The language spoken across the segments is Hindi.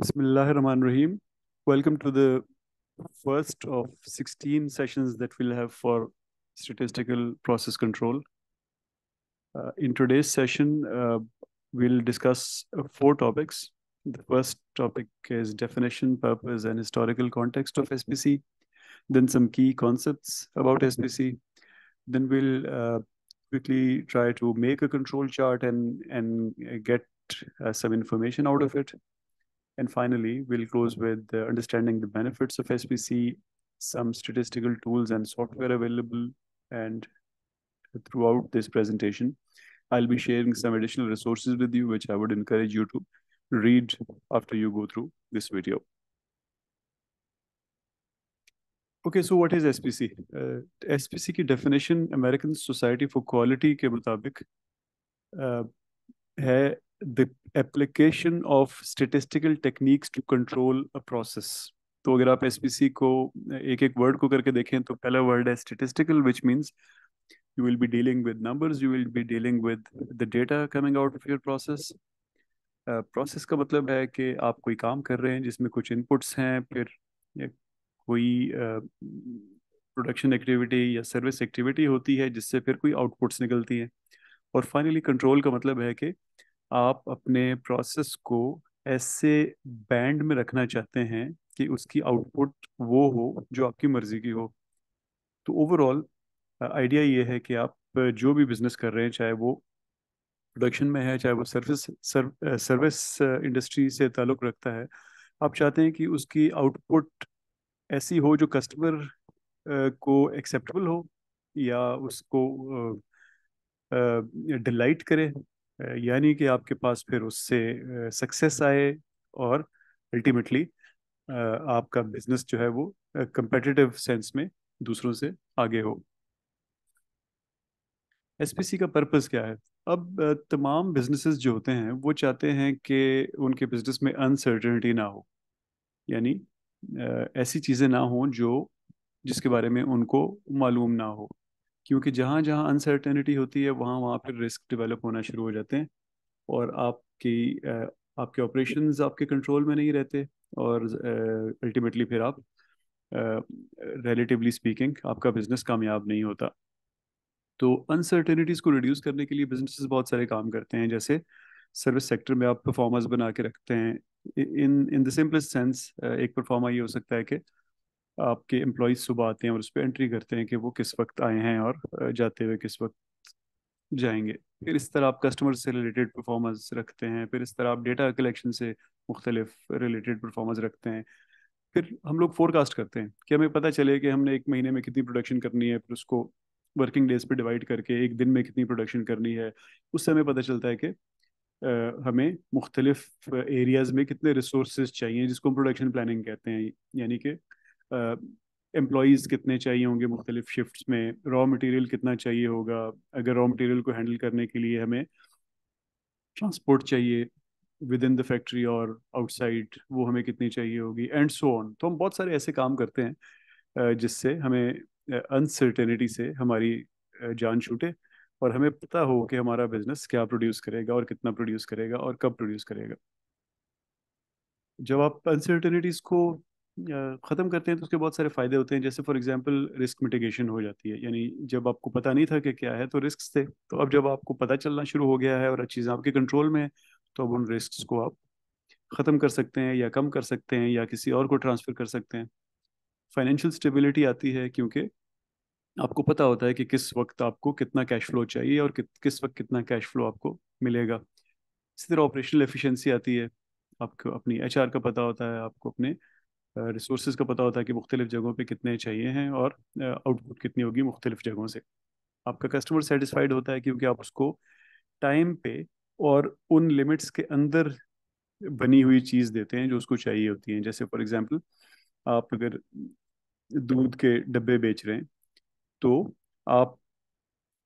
Bismillahir Rahman Rahim. Welcome to the first of 16 sessions that we'll have for statistical process control. Uh, in today's session, uh, we'll discuss uh, four topics. The first topic is definition, purpose, and historical context of SPC, then some key concepts about SPC. Then we'll uh, quickly try to make a control chart and, and get uh, some information out of it. And finally, we'll close with uh, understanding the benefits of SPC, some statistical tools and software available. And throughout this presentation, I'll be sharing some additional resources with you, which I would encourage you to read after you go through this video. Okay, so what is SPC? Uh, SPC SPC की definition American Society for Quality के मुताबिक uh, है the application of statistical techniques to control a process तो अगर आप SPC को एक एक वर्ड को करके देखें तो पहला वर्ड है statistical which means you will be dealing with numbers you will be dealing with the data coming out of your process process uh, का मतलब है कि आप कोई काम कर रहे हैं जिसमें कुछ इनपुट्स हैं फिर कोई प्रोडक्शन एक्टिविटी या सर्विस एक्टिविटी होती है जिससे फिर कोई आउटपुट्स निकलती हैं और फाइनली कंट्रोल का मतलब है कि आप अपने प्रोसेस को ऐसे बैंड में रखना चाहते हैं कि उसकी आउटपुट वो हो जो आपकी मर्जी की हो तो ओवरऑल आइडिया ये है कि आप जो भी बिजनेस कर रहे हैं चाहे वो प्रोडक्शन में है चाहे वो सर्विस सर्व सर्विस इंडस्ट्री से ताल्लुक़ रखता है आप चाहते हैं कि उसकी आउटपुट ऐसी हो जो कस्टमर को एक्सेप्टेबल हो या उसको डिलाइट करे यानी कि आपके पास फिर उससे सक्सेस आए और अल्टीमेटली आपका बिजनेस जो है वो कंपेटिटिव सेंस में दूसरों से आगे हो एसपीसी का पर्पस क्या है अब तमाम बिजनेसेस जो होते हैं वो चाहते हैं कि उनके बिजनेस में अनसर्टेनिटी ना हो यानी ऐसी चीज़ें ना हों जो जिसके बारे में उनको मालूम ना हो क्योंकि जहाँ जहाँ अनसर्टेनिटी होती है वहाँ वहाँ पर रिस्क डेवलप होना शुरू हो जाते हैं और आपकी आपके ऑपरेशन आपके कंट्रोल में नहीं रहते और अल्टीमेटली फिर आप रिलेटिवली स्पीकिंग आपका बिजनेस कामयाब नहीं होता तो अनसर्टेनिटीज़ को रिड्यूस करने के लिए बिजनेसेस बहुत सारे काम करते हैं जैसे सर्विस सेक्टर में आप परफॉर्मर्स बना के रखते हैं in in the simplest sense एक परफॉर्मर ये हो सकता है कि आपके एम्प्लॉज़ सुबह आते हैं और उस पर एंट्री करते हैं कि वो किस वक्त आए हैं और जाते हुए किस वक्त जाएंगे फिर इस तरह आप कस्टमर से रिलेटेड परफॉर्मेंस रखते हैं फिर इस तरह आप डेटा कलेक्शन से मुख्तलिफ रिलेटेड परफॉर्मेंस रखते हैं फिर हम लोग फोरकास्ट करते हैं कि हमें पता चले कि हमने एक महीने में कितनी प्रोडक्शन करनी है फिर उसको वर्किंग डेज पे डिवाइड करके एक दिन में कितनी प्रोडक्शन करनी है उससे हमें पता चलता है कि हमें मुख्तलिफ एरियाज़ में कितने रिसोर्सेज चाहिए जिसको हम प्रोडक्शन प्लानिंग कहते हैं यानी कि एम्प्लॉयज़ कितने चाहिए होंगे मुख्तलिफ शिफ्ट में रॉ मटेरियल कितना चाहिए होगा अगर रॉ मटेरियल को हैंडल करने के लिए हमें ट्रांसपोर्ट चाहिए विद इन द फैक्ट्री और आउटसाइड वो हमें कितनी चाहिए होगी एंड सो ऑन तो हम बहुत सारे ऐसे काम करते हैं जिससे हमें अनसर्टेनिटी से हमारी जान छूटे और हमें पता हो कि हमारा बिजनेस क्या प्रोड्यूस करेगा और कितना प्रोड्यूस करेगा और कब प्रोड्यूस करेगा जब आप अनसर्टेनिटीज़ को ख़त्म करते हैं तो उसके बहुत सारे फ़ायदे होते हैं जैसे फॉर एग्जांपल रिस्क मिटिगेशन हो जाती है यानी जब आपको पता नहीं था कि क्या है तो रिस्क थे तो अब जब आपको पता चलना शुरू हो गया है और चीज़ें आपके कंट्रोल में है तो अब उन रिस्क को आप ख़त्म कर सकते हैं या कम कर सकते हैं या किसी और को ट्रांसफ़र कर सकते हैं फाइनेंशियल स्टेबिलिटी आती है क्योंकि आपको पता होता है कि किस वक्त आपको कितना कैश फ्लो चाहिए और कि, किस वक्त कितना कैश फ्लो आपको मिलेगा इसी तरह ऑपरेशनल एफिशिएंसी आती है आपको अपनी एचआर का पता होता है आपको अपने रिसोर्स का पता होता है कि मुख्तलिफ जगहों पर कितने चाहिए हैं और आउटपुट कितनी होगी मुख्तलिफ जगहों से आपका कस्टमर सेटिस्फाइड होता है क्योंकि आप उसको टाइम पे और उन लिमिट्स के अंदर बनी हुई चीज़ देते हैं जो उसको चाहिए होती हैं जैसे फॉर एग्जांपल आप अगर दूध के डब्बे बेच रहे हैं तो आप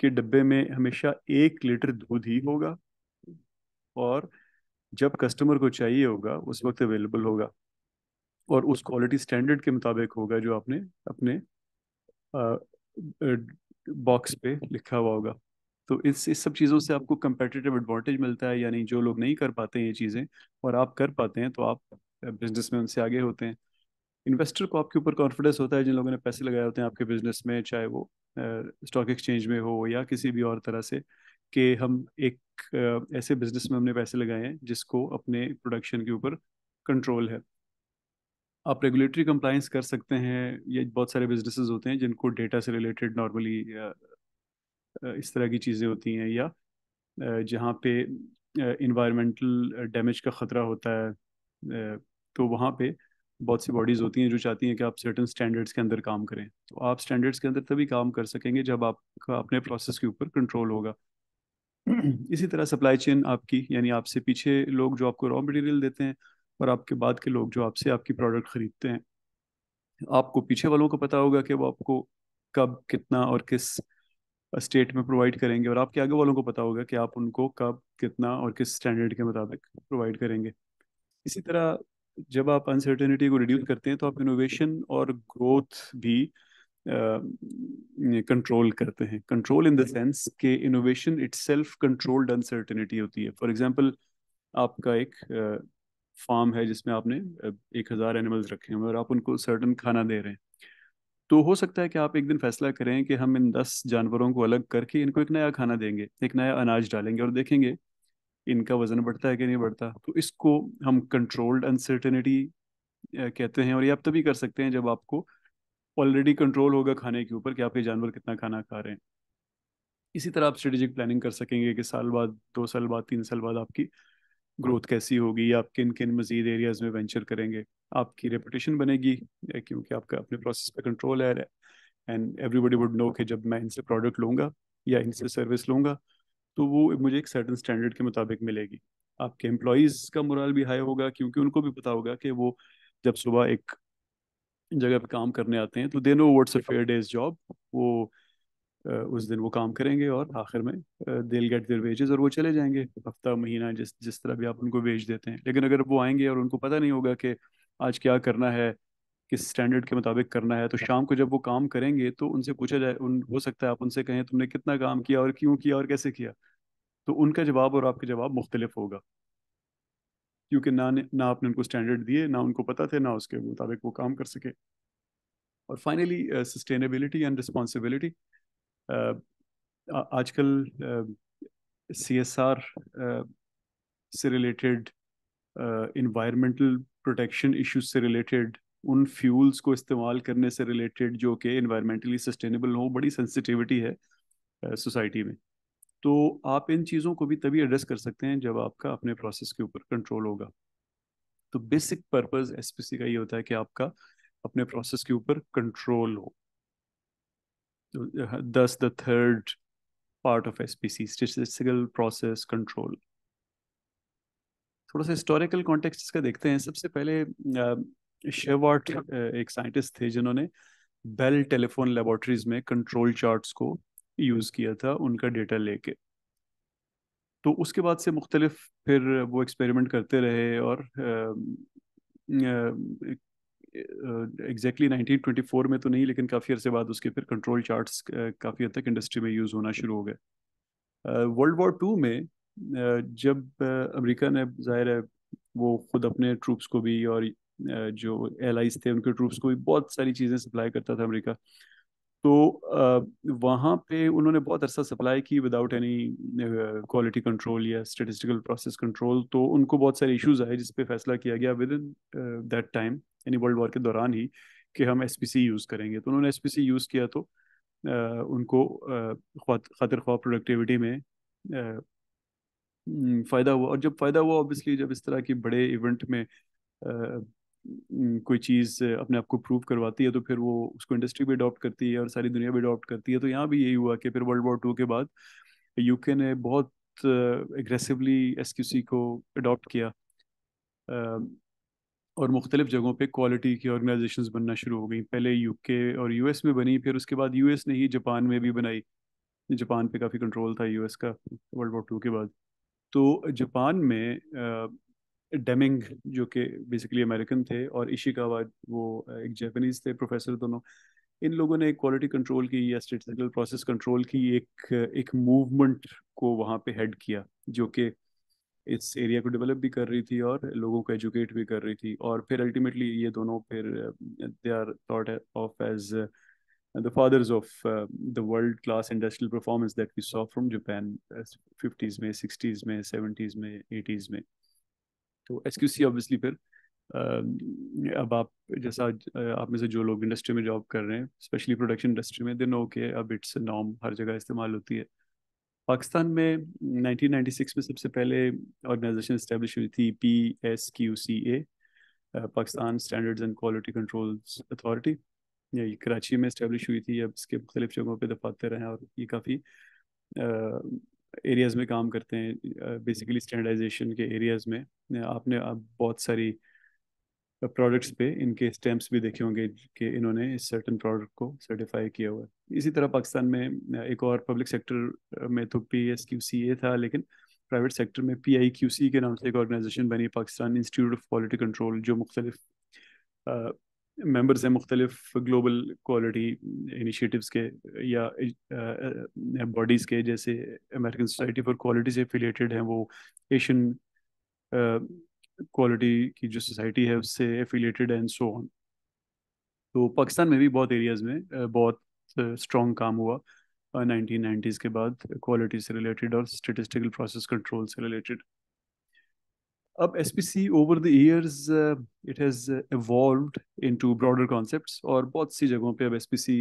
के डब्बे में हमेशा एक लीटर दूध ही होगा और जब कस्टमर को चाहिए होगा उस वक्त अवेलेबल होगा और उस क्वालिटी स्टैंडर्ड के मुताबिक होगा जो आपने अपने बॉक्स पे लिखा हुआ होगा तो इस इस सब चीज़ों से आपको कंपेटेटिव एडवांटेज मिलता है यानी जो लोग नहीं कर पाते हैं ये चीज़ें और आप कर पाते हैं तो आप बिजनेस में उनसे आगे होते हैं इन्वेस्टर को आपके ऊपर कॉन्फिडेंस होता है जिन लोगों ने पैसे लगाए होते हैं आपके बिजनेस में चाहे वो स्टॉक एक्सचेंज में हो या किसी भी और तरह से कि हम एक ऐसे बिजनेस में हमने पैसे लगाए हैं जिसको अपने प्रोडक्शन के ऊपर कंट्रोल है आप रेगुलेटरी कंप्लाइंस कर सकते हैं ये बहुत सारे बिजनेसेस होते हैं जिनको डेटा से रिलेटेड नॉर्मली इस तरह की चीज़ें होती हैं या जहाँ पे इन्वायरमेंटल डैमेज का ख़तरा होता है तो वहाँ पे बहुत सी बॉडीज़ होती हैं जो चाहती हैं कि आप सर्टन स्टैंडर्ड्स के अंदर काम करें तो आप स्टैंडर्ड्स के अंदर तभी काम कर सकेंगे जब आपका अपने प्रोसेस के ऊपर कंट्रोल होगा इसी तरह सप्लाई चेन आपकी यानी आपसे पीछे लोग जो आपको रॉ मटेरियल देते हैं और आपके बाद के लोग जो आपसे आपकी प्रोडक्ट खरीदते हैं आपको पीछे वालों को पता होगा कि वो आपको कब कितना और किस स्टेट में प्रोवाइड करेंगे और आपके आगे वालों को पता होगा कि आप उनको कब कितना और किस स्टैंडर्ड के मुताबिक प्रोवाइड करेंगे इसी तरह जब आप अनसर्टेनिटी को रिड्यूस करते हैं तो आप इनोवेशन और ग्रोथ भी कंट्रोल uh, करते हैं कंट्रोल इन द सेंस कि innovation itself controlled uncertainty होती है फॉर एग्जाम्पल आपका एक uh, फार्म है जिसमें आपने एक हज़ार एनिमल्स रखे हुए और आप उनको सर्टन खाना दे रहे हैं तो हो सकता है कि आप एक दिन फैसला करें कि हम इन दस जानवरों को अलग करके इनको एक नया खाना देंगे एक नया अनाज डालेंगे और देखेंगे इनका वजन बढ़ता है कि नहीं बढ़ता तो इसको हम कंट्रोल्ड अनसर्टेनिटी कहते हैं और ये आप तभी कर सकते हैं जब आपको ऑलरेडी कंट्रोल होगा खाने के ऊपर कि आपके जानवर कितना खाना खा रहे हैं इसी तरह आप स्ट्रेटेजिक प्लानिंग कर सकेंगे कि साल बाद दो साल बाद तीन साल बाद आपकी ग्रोथ कैसी होगी आप किन किन मजीद एरियाज में वेंचर करेंगे आपकी रेपुटेशन बनेगी क्योंकि आपका अपने प्रोसेस पे कंट्रोल है एंड एवरीबडी वुड नो कि जब मैं इनसे प्रोडक्ट लूँगा या इनसे सर्विस लूँगा तो वो मुझे एक सर्टन स्टैंडर्ड के मुताबिक मिलेगी आपके एम्प्लॉयज़ का मोरल भी हाई होगा क्योंकि उनको भी पता होगा कि वो जब सुबह एक जगह पे काम करने आते हैं तो they know what's a fair day's job वो उस दिन वो काम करेंगे और आखिर में दिल गेट देर वेजेस और वो चले जाएंगे हफ्ता महीना जिस जिस तरह भी आप उनको वेज देते हैं लेकिन अगर वो आएंगे और उनको पता नहीं होगा कि आज क्या करना है किस स्टैंडर्ड के मुताबिक करना है तो शाम को जब वो काम करेंगे तो उनसे पूछा जाए उन हो सकता है आप उनसे कहें तुमने कितना काम किया और क्यों किया और कैसे किया तो उनका जवाब और आपका जवाब मुख्तलिफ होगा क्योंकि ना ना आपने उनको स्टैंडर्ड दिए ना उनको पता थे ना उसके मुताबिक वो काम कर सके और फाइनली सस्टेनेबिलिटी एंड रिस्पॉन्सिबिलिटी आजकल सी एस आर से रिलेटेड इन्वायरमेंटल प्रोटेक्शन इश्यूज से रिलेटेड उन फ्यूल्स को इस्तेमाल करने से रिलेटेड जो कि इन्वायरमेंटली सस्टेनेबल हो बड़ी सेंसिटिविटी है सोसाइटी में तो आप इन चीज़ों को भी तभी एड्रेस कर सकते हैं जब आपका अपने प्रोसेस के ऊपर कंट्रोल होगा तो बेसिक पी सी का ये होता है कि आपका अपने प्रोसेस के ऊपर कंट्रोल हो thus the third part of SPC, statistical process control. थोड़ा सा हिस्टोरिकल कॉन्टेक्स्ट इसका देखते हैं सबसे पहले शेवाट एक साइंटिस्ट थे जिन्होंने बेल टेलीफोन लेबोरेटरीज में कंट्रोल चार्ट्स को यूज़ किया था उनका डेटा लेके तो उसके बाद से मुख्तलिफ फिर वो एक्सपेरिमेंट करते रहे और एग्जैक्टली नाइनटीन exactly फोर में तो नहीं लेकिन काफ़ी अरसे बाद उसके फिर कंट्रोल चार्ट्स काफ़ी हद तक इंडस्ट्री में यूज़ होना शुरू हो गए वर्ल्ड वॉर टू में जब अमेरिका ने जाहिर है वो खुद अपने ट्रूप्स को भी और जो एलाइज थे उनके ट्रूप्स को भी बहुत सारी चीज़ें सप्लाई करता था अमेरिका तो वहाँ पे उन्होंने बहुत अरसा सप्लाई की विदाउट एनी क्वालिटी कंट्रोल या स्टेटिस्टिकल प्रोसेस कंट्रोल तो उनको बहुत सारे इश्यूज आए जिस पे फैसला किया गया विद इन दैट टाइम यानी वर्ल्ड वॉर के दौरान ही कि हम एस यूज़ करेंगे तो उन्होंने एस यूज़ किया तो आ, उनको खातिर ख्वाह प्रोडक्टिविटी में आ, फ़ायदा हुआ और जब फ़ायदा हुआ ऑब्वियसली जब इस तरह की बड़े इवेंट में आ, कोई चीज़ अपने आप को प्रूव करवाती है तो फिर वो उसको इंडस्ट्री भी अडॉप्ट करती है और सारी दुनिया भी अडॉप्ट करती है तो यहाँ भी यही हुआ कि फिर वर्ल्ड वॉर टू के बाद यूके ने बहुत एग्रेसिवली एस को अडॉप्ट किया और मुख्तलिफ जगहों पर क्वालिटी की ऑर्गेनाइजेशन बनना शुरू हो गई पहले यू के और यू एस में बनी फिर उसके बाद एस ने ही जापान में भी बनाई जापान पर काफ़ी कंट्रोल था यू एस का वर्ल्ड वॉर टू के बाद तो जापान में डेमिंग जो कि बेसिकली अमेरिकन थे और इशिकावा वो एक जैपनीज़ थे प्रोफेसर दोनों इन लोगों ने क्वालिटी कंट्रोल की या स्टेटिस्टिकल प्रोसेस कंट्रोल की एक एक मूवमेंट को वहाँ पे हेड किया जो कि इस एरिया को डेवलप भी कर रही थी और लोगों को एजुकेट भी कर रही थी और फिर अल्टीमेटली ये दोनों फिर they are thought of as the fathers of the world class industrial performance that we saw from Japan fifties में सिक्सटीज में सेवेंटीज में एटीज में तो एस क्यू सी ऑब्वियसली फिर uh, अब आप जैसा आप में से जो लोग इंडस्ट्री में जॉब कर रहे हैं स्पेशली प्रोडक्शन इंडस्ट्री में दे नो के अब इट्स नॉम हर जगह इस्तेमाल होती है पाकिस्तान में 1996 में सबसे पहले ऑर्गेनाइजेशन इस्टेब्लिश हुई थी P S Q C A Pakistan standards and quality control authority ये कराची में इस्टेब्लिश हुई थी अब इसके मुख्तलिफ जगहों पर दफातर हैं और ये काफ़ी एरियाज़ में काम करते हैं बेसिकली स्टैंडर्डाइजेशन के एरियाज़ में आपने आप बहुत सारी प्रोडक्ट्स पे इनके स्टैंप्स भी देखे होंगे कि इन्होंने इस सर्टन प्रोडक्ट को सर्टिफाई किया हुआ है इसी तरह पाकिस्तान में एक और पब्लिक सेक्टर में तो P S Q C A था लेकिन प्राइवेट सेक्टर में पी आई क्यू सी के नाम से एक ऑर्गेनाइजेशन बनी Pakistan institute of quality control जो मुख्तलिफ मेम्बर्स हैं मुख्तलिफ ग्लोबल क्वालिटी इनिशियटिव के या बॉडीज़ के जैसे अमेरिकन सोसाइटी फॉर क्वालिटी से एफिलिएटेड हैं वो एशियन क्वालिटी की जो सोसाइटी है उससे एफिलेटेड एंड सो ऑन तो पाकिस्तान में भी बहुत एरियाज़ में बहुत स्ट्रॉन्ग काम हुआ नाइनटीन नाइन्टीज़ के बाद क्वालिटी से रिलेटेड और स्टेटिस्टिकल प्रोसेस कंट्रोल से रिलेटेड अब S P C over the years it has evolve into broader concept और बहुत सी जगहों पर अब एस पी सी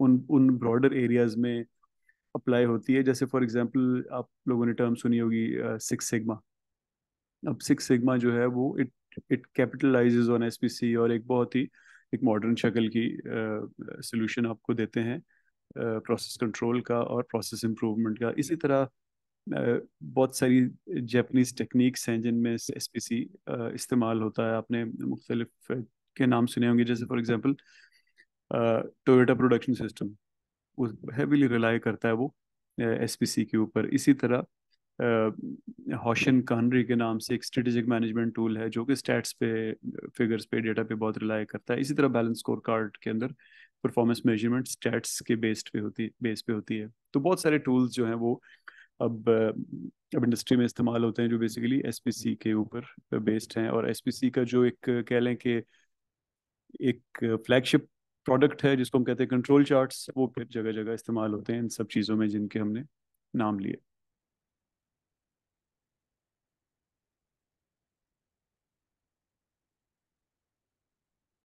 उन उन ब्रॉडर एरियाज़ में अप्लाई होती है जैसे फॉर एग्जाम्पल आप लोगों ने टर्म सुनी होगी सिक्स सिग्मा अब सिक्स सिग्मा जो है वो it it capitalises on C और एक बहुत ही एक मॉडर्न शक्ल की सोल्यूशन uh, आपको देते हैं प्रोसेस uh, कंट्रोल का और प्रोसेस इम्प्रूवमेंट का इसी तरह uh, बहुत सारी जैपनीज टेक्निक्स हैं जिनमें एस पी सी इस्तेमाल होता है आपने मुख्तलिफ के नाम सुने होंगे जैसे for example Toyota production system वो हैवीली रिलाई करता है वो एस पी सी के ऊपर इसी तरह हॉशन कहनरी के नाम से एक स्ट्रेटेजिक मैनेजमेंट टूल है जो कि स्टैट्स पे फिगर्स पे डेटा पे बहुत रिलाई करता है इसी तरह बैलेंस स्कोर कार्ड के अंदर परफॉर्मेंस मेजरमेंट स्टैट्स के बेस्ड पे होती बेस पे होती है तो बहुत सारे टूल्स जो हैं वो अब अब इंडस्ट्री में इस्तेमाल होते हैं जो बेसिकली एस के ऊपर बेस्ड हैं और एस का जो एक कह लें कि एक फ्लैगशिप प्रोडक्ट है जिसको हम कहते हैं कंट्रोल चार्ट्स वो फिर जगह जगह इस्तेमाल होते हैं इन सब चीज़ों में जिनके हमने नाम लिए